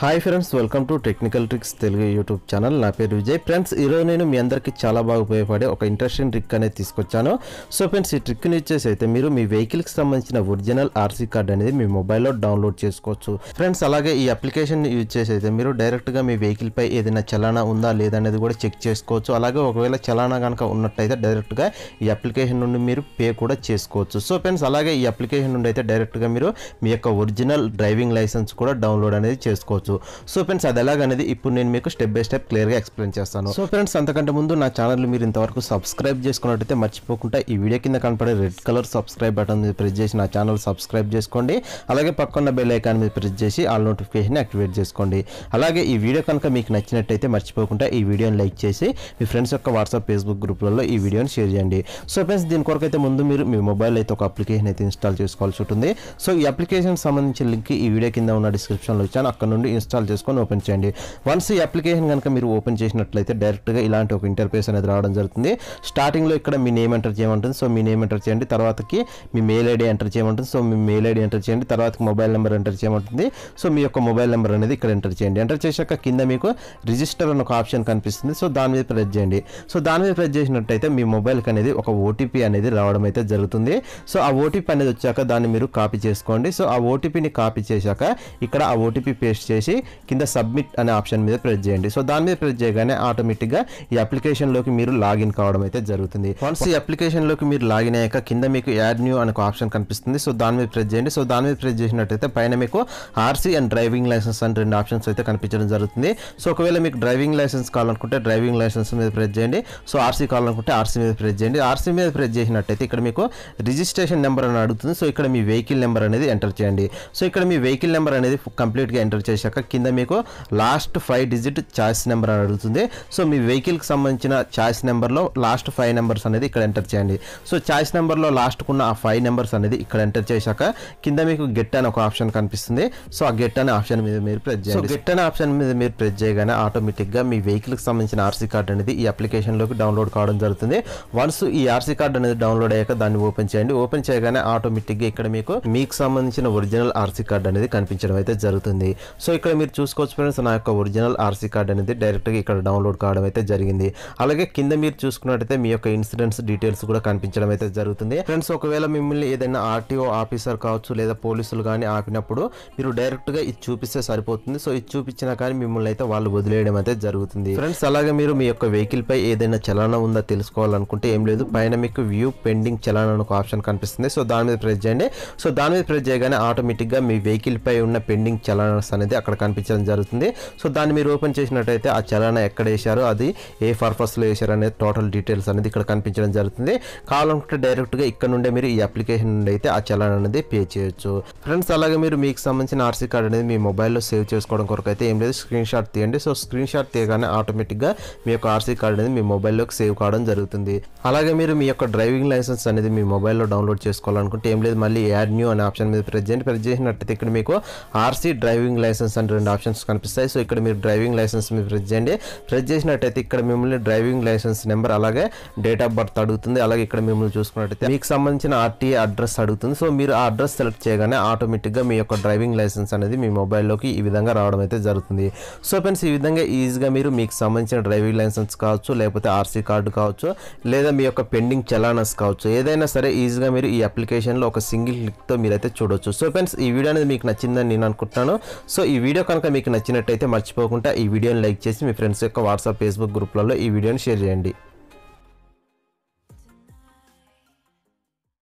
hi friends welcome to technical tricks Telugu YouTube channel నా పేరు Vijay friends ఈరోజు నేను మీ అందరికీ చాలా బాగా ఉపయోగపడే ఒక ఇంట్రెస్టింగ్ ట్రిక్ అనేది తీసుకొచ్చాను సో ఫ్రెండ్స్ ఈ ట్రిక్ని ఇచ్చేసి అయితే మీరు మీ వెహికల్కి సంబంధించిన ఒరిజినల్ ఆర్సీ కార్డ్ అనేది మీ మొబైల్లో డౌన్లోడ్ చేసుకోవచ్చు ఫ్రెండ్స్ అలాగే ఈ అప్లికేషన్ యూజ్ చేసి అయితే మీరు డైరెక్ట్గా మీ వెహికల్పై ఏదైనా చలానా ఉందా లేదా అనేది కూడా చెక్ చేసుకోవచ్చు అలాగే ఒకవేళ చలానా కనుక ఉన్నట్టయితే డైరెక్ట్గా ఈ అప్లికేషన్ నుండి మీరు పే కూడా చేసుకోవచ్చు సో ఫ్రెండ్స్ అలాగే ఈ అప్లికేషన్ నుండి అయితే డైరెక్ట్గా మీరు మీ యొక్క ఒరిజినల్ డ్రైవింగ్ లైసెన్స్ కూడా డౌన్లోడ్ అనేది చేసుకోవచ్చు చేసుకోవచ్చు సో ఫ్రెండ్స్ అది ఎలాగనేది ఇప్పుడు నేను మీకు స్టెప్ బై స్టెప్ క్లియర్గా ఎక్స్ప్లెయిన్ చేస్తాను సో ఫ్రెండ్స్ అంతకంటే ముందు నా ఛానల్ మీరు ఇంతవరకు సబ్స్క్రైబ్ చేసుకున్నట్టయితే మర్చిపోకుండా ఈ వీడియో కింద కనపడే రెడ్ కలర్ సబ్స్క్రైబ్ బటన్ మీద ప్రెస్ చేసి నా ఛానల్ సబ్స్క్రైబ్ చేసుకోండి అలాగే పక్కన బెల్ ఐకాన్ మీద ప్రెస్ చేసి ఆల్ నోటిఫికేషన్ యాక్టివేట్ చేసుకోండి అలాగే ఈ వీడియో కనుక మీకు నచ్చినట్టయితే మర్చిపోకుండా ఈ వీడియోని లైక్ చేసి మీ ఫ్రెండ్స్ యొక్క వాట్సాప్ ఫేస్బుక్ గ్రూప్లలో ఈ వీడియోని షేర్ చేయండి సో ఫ్రెండ్స్ దీని కొరకు అయితే ముందు మీరు మీ మొబైల్ అయితే ఒక అప్లికేషన్ అయితే ఇన్స్టాల్ చేసుకోవాల్సి ఉంటుంది సో ఈ అప్లికేషన్ సంబంధించిన లింక్ ఈ వీడియో కింద ఉన్న డిస్క్రిప్షన్లో ఇచ్చాను అక్కడ నుండి ఇన్స్టాల్ చేసుకొని ఓపెన్ చేయండి వన్స్ ఈ అప్లికేషన్ కనుక మీరు ఓపెన్ చేసినట్లయితే డైరెక్ట్గా ఇలాంటి ఒక ఇంటర్ఫేస్ అనేది రావడం జరుగుతుంది స్టార్టింగ్లో ఇక్కడ మీ నేమ్ ఎంటర్ చేయమంటుంది సో మీ నేమ్ ఎంటర్ చేయండి తర్వాతకి మీ మెయిల్ ఐడి ఎంటర్ చేయమంటుంది సో మీ మెయిల్ ఐడి ఎంటర్ చేయండి తర్వాత మొబైల్ నెంబర్ ఎంటర్ చేయమంటుంది సో మీ యొక్క మొబైల్ నెంబర్ అనేది ఇక్కడ ఎంటర్ చేయండి ఎంటర్ చేశాక కింద మీకు రిజిస్టర్ అన్న ఒక ఆప్షన్ కనిపిస్తుంది సో దాని మీద ప్రెస్ చేయండి సో దాని మీద ప్రెస్ చేసినట్టయితే మీ మొబైల్కి అనేది ఒక ఓటీపీ అనేది రావడం అయితే జరుగుతుంది సో ఆ ఓటీపీ అనేది వచ్చాక దాన్ని మీరు కాపీ చేసుకోండి సో ఆ ఓటీపీని కాపీ చేశాక ఇక్కడ ఆ ఓటీపీ పేస్ట్ చేసి చెప్పేసి కింద సబ్మిట్ అనే ఆప్షన్ మీద ప్రెస్ చేయండి సో దాని మీద ప్రెస్ చేయగానే ఆటోమేటిక్గా ఈ లోకి మీరు లాగిన్ కావడం అయితే జరుగుతుంది వన్స్ ఈ లోకి మీరు లాగిన్ అయ్యాక కింద మీకు యాడ్ న్యూ అనే ఆప్షన్ కనిపిస్తుంది సో దాని మీద ప్రెస్ చేయండి సో దాని మీద ప్రెస్ చేసినట్టయితే పైన మీకు ఆర్సీ అండ్ డ్రైవింగ్ లైసెన్స్ అని రెండు ఆప్షన్స్ అయితే కనిపించడం జరుగుతుంది సో ఒకవేళ మీకు డ్రైవింగ్ లైసెన్స్ కావాలనుకుంటే డ్రైవింగ్ లైసెన్స్ మీద ప్రెస్ చేయండి సో ఆర్సీ కావాలనుకుంటే ఆర్సీ మీద ప్రెస్ చేయండి ఆర్సీ మీద ప్రెస్ చేసినట్టయితే ఇక్కడ మీకు రిజిస్ట్రేషన్ నెంబర్ అని అడుగుతుంది సో ఇక్కడ మీ వెహికల్ నెంబర్ అనేది ఎంటర్ చేయండి సో ఇక్కడ మీ వెహికల్ నెంబర్ అనేది కంప్లీట్గా ఎంటర్ చేశాక వచ్చాక కింద మీకు last five digit choice number అని అడుగుతుంది సో మీ వెహికల్కి సంబంధించిన ఛాయిస్ నెంబర్లో లాస్ట్ ఫైవ్ నెంబర్స్ అనేది ఇక్కడ ఎంటర్ చేయండి సో ఛాయిస్ నెంబర్లో ఉన్న ఆ ఫైవ్ నెంబర్స్ అనేది ఇక్కడ ఎంటర్ చేశాక కింద మీకు గెట్ అని ఒక ఆప్షన్ కనిపిస్తుంది సో ఆ గెట్ అనే ఆప్షన్ మీద మీరు ప్రెస్ చేయండి గెట్ అనే ఆప్షన్ మీద మీరు ప్రెస్ చేయగానే ఆటోమేటిక్గా మీ వెహికల్కి సంబంధించిన ఆర్సీ కార్డ్ అనేది ఈ అప్లికేషన్లోకి డౌన్లోడ్ కావడం జరుగుతుంది వన్స్ ఈ ఆర్సీ కార్డ్ అనేది డౌన్లోడ్ అయ్యాక దాన్ని ఓపెన్ చేయండి ఓపెన్ చేయగానే ఆటోమేటిక్గా ఇక్కడ మీకు మీకు సంబంధించిన ఒరిజినల్ ఆర్సీ కార్డ్ అనేది కనిపించడం అయితే జరుగుతుంది సో ఇక్కడ ఇక్కడ మీరు చూసుకోవచ్చు ఫ్రెండ్స్ నా యొక్క ఒరిజినల్ ఆర్సీ కార్డ్ అనేది డైరెక్ట్గా ఇక్కడ డౌన్లోడ్ కావడం అయితే జరిగింది అలాగే కింద మీరు చూసుకున్నట్టయితే మీ యొక్క ఇన్సిడెంట్స్ డీటెయిల్స్ కూడా కనిపించడం అయితే జరుగుతుంది ఫ్రెండ్స్ ఒకవేళ మిమ్మల్ని ఏదైనా ఆర్టీఓ ఆఫీసర్ కావచ్చు లేదా పోలీసులు కానీ ఆపినప్పుడు మీరు డైరెక్ట్గా ఇది చూపిస్తే సరిపోతుంది సో ఇది చూపించినా కానీ మిమ్మల్ని అయితే వాళ్ళు వదిలేయడం అయితే జరుగుతుంది ఫ్రెండ్స్ అలాగే మీరు మీ యొక్క వెహికల్ పై ఏదైనా చలానా ఉందా తెలుసుకోవాలనుకుంటే ఏం లేదు పైన మీకు వ్యూ పెండింగ్ అని ఒక ఆప్షన్ కనిపిస్తుంది సో దాని మీద ప్రెస్ చేయండి సో దాని మీద ప్రెస్ చేయగానే ఆటోమేటిక్గా మీ వెహికల్ పై ఉన్న పెండింగ్ చలానస్ అనేది అక్కడ కనిపించడం జరుగుతుంది సో దాన్ని మీరు ఓపెన్ చేసినట్టయితే ఆ చలానా ఎక్కడ వేశారో అది ఏ పర్పస్లో వేశారు అనేది టోటల్ డీటెయిల్స్ అనేది ఇక్కడ కనిపించడం జరుగుతుంది కావాలనుకుంటే డైరెక్ట్గా ఇక్కడ నుండే మీరు ఈ అప్లికేషన్ నుండి అయితే ఆ చలాన్ అనేది పే చేయొచ్చు ఫ్రెండ్స్ అలాగే మీరు మీకు సంబంధించిన ఆర్సీ కార్డ్ అనేది మీ మొబైల్లో సేవ్ చేసుకోవడం కొరకు అయితే ఏం లేదు స్క్రీన్ షాట్ తీయండి సో స్క్రీన్ షాట్ తీయగానే ఆటోమేటిక్గా మీ యొక్క ఆర్సీ కార్డ్ అనేది మీ మొబైల్లోకి సేవ్ కావడం జరుగుతుంది అలాగే మీరు మీ యొక్క డ్రైవింగ్ లైసెన్స్ అనేది మీ మొబైల్లో డౌన్లోడ్ చేసుకోవాలనుకుంటే ఏం లేదు మళ్ళీ యాడ్ న్యూ అనే ఆప్షన్ మీద ప్రెస్ చేయండి ప్రెస్ చేసినట్టయితే ఇక్కడ మీకు ఆర్సీ డ్రైవింగ్ లైసెన్స్ అనేది అని రెండు ఆప్షన్స్ కనిపిస్తాయి సో ఇక్కడ మీరు డ్రైవింగ్ లైసెన్స్ మీరు ప్రెస్ చేయండి ప్రెస్ చేసినట్టయితే ఇక్కడ మిమ్మల్ని డ్రైవింగ్ లైసెన్స్ నెంబర్ అలాగే డేట్ ఆఫ్ బర్త్ అడుగుతుంది అలాగే ఇక్కడ మిమ్మల్ని చూసుకున్నట్టయితే మీకు సంబంధించిన ఆర్టీ అడ్రస్ అడుగుతుంది సో మీరు ఆ అడ్రస్ సెలెక్ట్ చేయగానే ఆటోమేటిక్గా మీ యొక్క డ్రైవింగ్ లైసెన్స్ అనేది మీ మొబైల్లోకి ఈ విధంగా రావడం అయితే జరుగుతుంది సో ఫ్రెండ్స్ ఈ విధంగా ఈజీగా మీరు మీకు సంబంధించిన డ్రైవింగ్ లైసెన్స్ కావచ్చు లేకపోతే ఆర్సీ కార్డు కావచ్చు లేదా మీ యొక్క పెండింగ్ చలానస్ కావచ్చు ఏదైనా సరే ఈజీగా మీరు ఈ అప్లికేషన్లో ఒక సింగిల్ క్లిక్తో మీరైతే చూడొచ్చు సో ఫ్రెండ్స్ ఈ వీడియో అనేది మీకు నచ్చిందని నేను అనుకుంటున్నాను సో ఈ వీడియో కనుక మీకు నచ్చినట్టయితే మర్చిపోకుండా ఈ వీడియోని లైక్ చేసి మీ ఫ్రెండ్స్ యొక్క వాట్సాప్ ఫేస్బుక్ గ్రూప్లలో ఈ వీడియోని షేర్ చేయండి